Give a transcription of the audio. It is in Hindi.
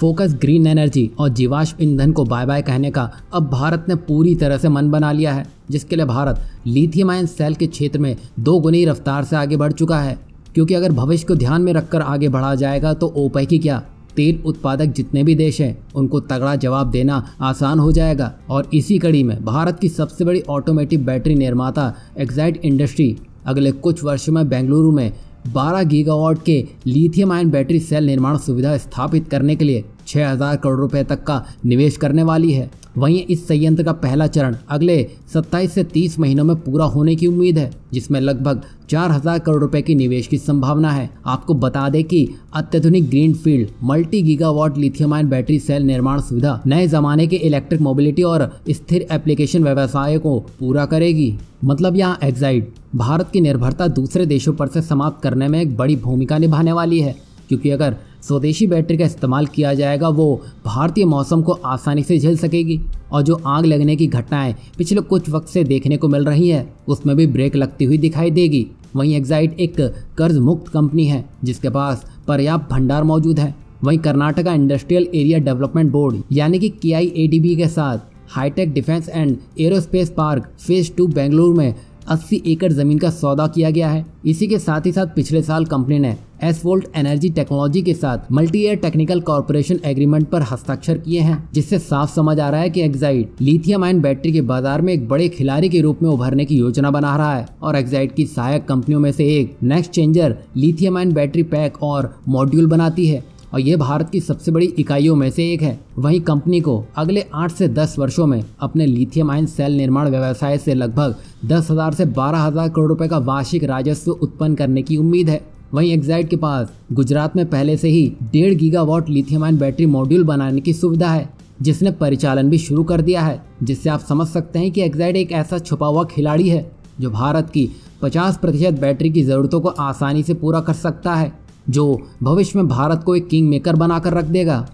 फोकस ग्रीन एनर्जी और जीवाश्म ईंधन को बाय बाय कहने का अब भारत ने पूरी तरह से मन बना लिया है जिसके लिए भारत लिथियम आयन सेल के क्षेत्र में दो गुनी रफ्तार से आगे बढ़ चुका है क्योंकि अगर भविष्य को ध्यान में रखकर आगे बढ़ा जाएगा तो ओपे की क्या तेल उत्पादक जितने भी देश हैं उनको तगड़ा जवाब देना आसान हो जाएगा और इसी कड़ी में भारत की सबसे बड़ी ऑटोमेटिक बैटरी निर्माता एग्जाइट इंडस्ट्री अगले कुछ वर्षों में बेंगलुरु में 12 गीगावाट के लिथियम आयन बैटरी सेल निर्माण सुविधा स्थापित करने के लिए छः हजार करोड़ रुपए तक का निवेश करने वाली है वहीं इस संयंत्र का पहला चरण अगले 27 से 30 महीनों में पूरा होने की उम्मीद है जिसमें लगभग 4000 करोड़ रुपए की निवेश की संभावना है आपको बता दें कि अत्याधुनिक green field multi gigawatt lithium ion battery cell निर्माण सुविधा नए जमाने के इलेक्ट्रिक मोबिलिटी और स्थिर एप्लीकेशन व्यवसाय को पूरा करेगी मतलब यहाँ एक्साइड भारत की निर्भरता दूसरे देशों पर से समाप्त करने में एक बड़ी भूमिका निभाने वाली है क्योंकि अगर स्वदेशी बैटरी का इस्तेमाल किया जाएगा वो भारतीय मौसम को आसानी से झेल सकेगी और जो आग लगने की घटनाएं पिछले कुछ वक्त से देखने को मिल रही है उसमें भी ब्रेक लगती हुई दिखाई देगी वहीं एग्जाइट एक कर्ज मुक्त कंपनी है जिसके पास पर्याप्त भंडार मौजूद है वहीं Karnataka industrial area development board यानी कि के के साथ hitech defence and aerospace park phase two Bengaluru में 80 एकड़ जमीन का सौदा किया गया है इसी के साथ ही साथ पिछले साल कंपनी ने एसवोल्ट एनर्जी टेक्नोलॉजी के साथ multi year technical corporation agreement पर हस्ताक्षर किए हैं जिससे साफ समझ आ रहा है कि एग्जाइड लिथियम आयन बैटरी के बाजार में एक बड़े खिलाड़ी के रूप में उभरने की योजना बना रहा है और एग्जाइड की सहायक कंपनियों में से एक Nexcharge lithium ion battery pack और मॉड्यूल बनाती है और ये भारत की सबसे बड़ी इकाइयों में से एक है वहीं कंपनी को अगले आठ से दस वर्षों में अपने लिथियम आयन सेल निर्माण व्यवसाय से लगभग दस हजार से बारह हजार करोड़ रुपए का वार्षिक राजस्व उत्पन्न करने की उम्मीद है वहीं एक्साइड के पास गुजरात में पहले से ही डेढ़ gigawatt lithium ion battery module बनाने की सुविधा है जिसने परिचालन भी शुरू कर दिया है जिससे आप समझ सकते हैं कि एक्साइड एक ऐसा छुपा हुआ खिलाड़ी है जो भारत की 50 प्रतिशत बैटरी की ज़रूरतों को आसानी से पूरा कर सकता है जो भविष्य में भारत को एक किंग मेकर बनाकर रख देगा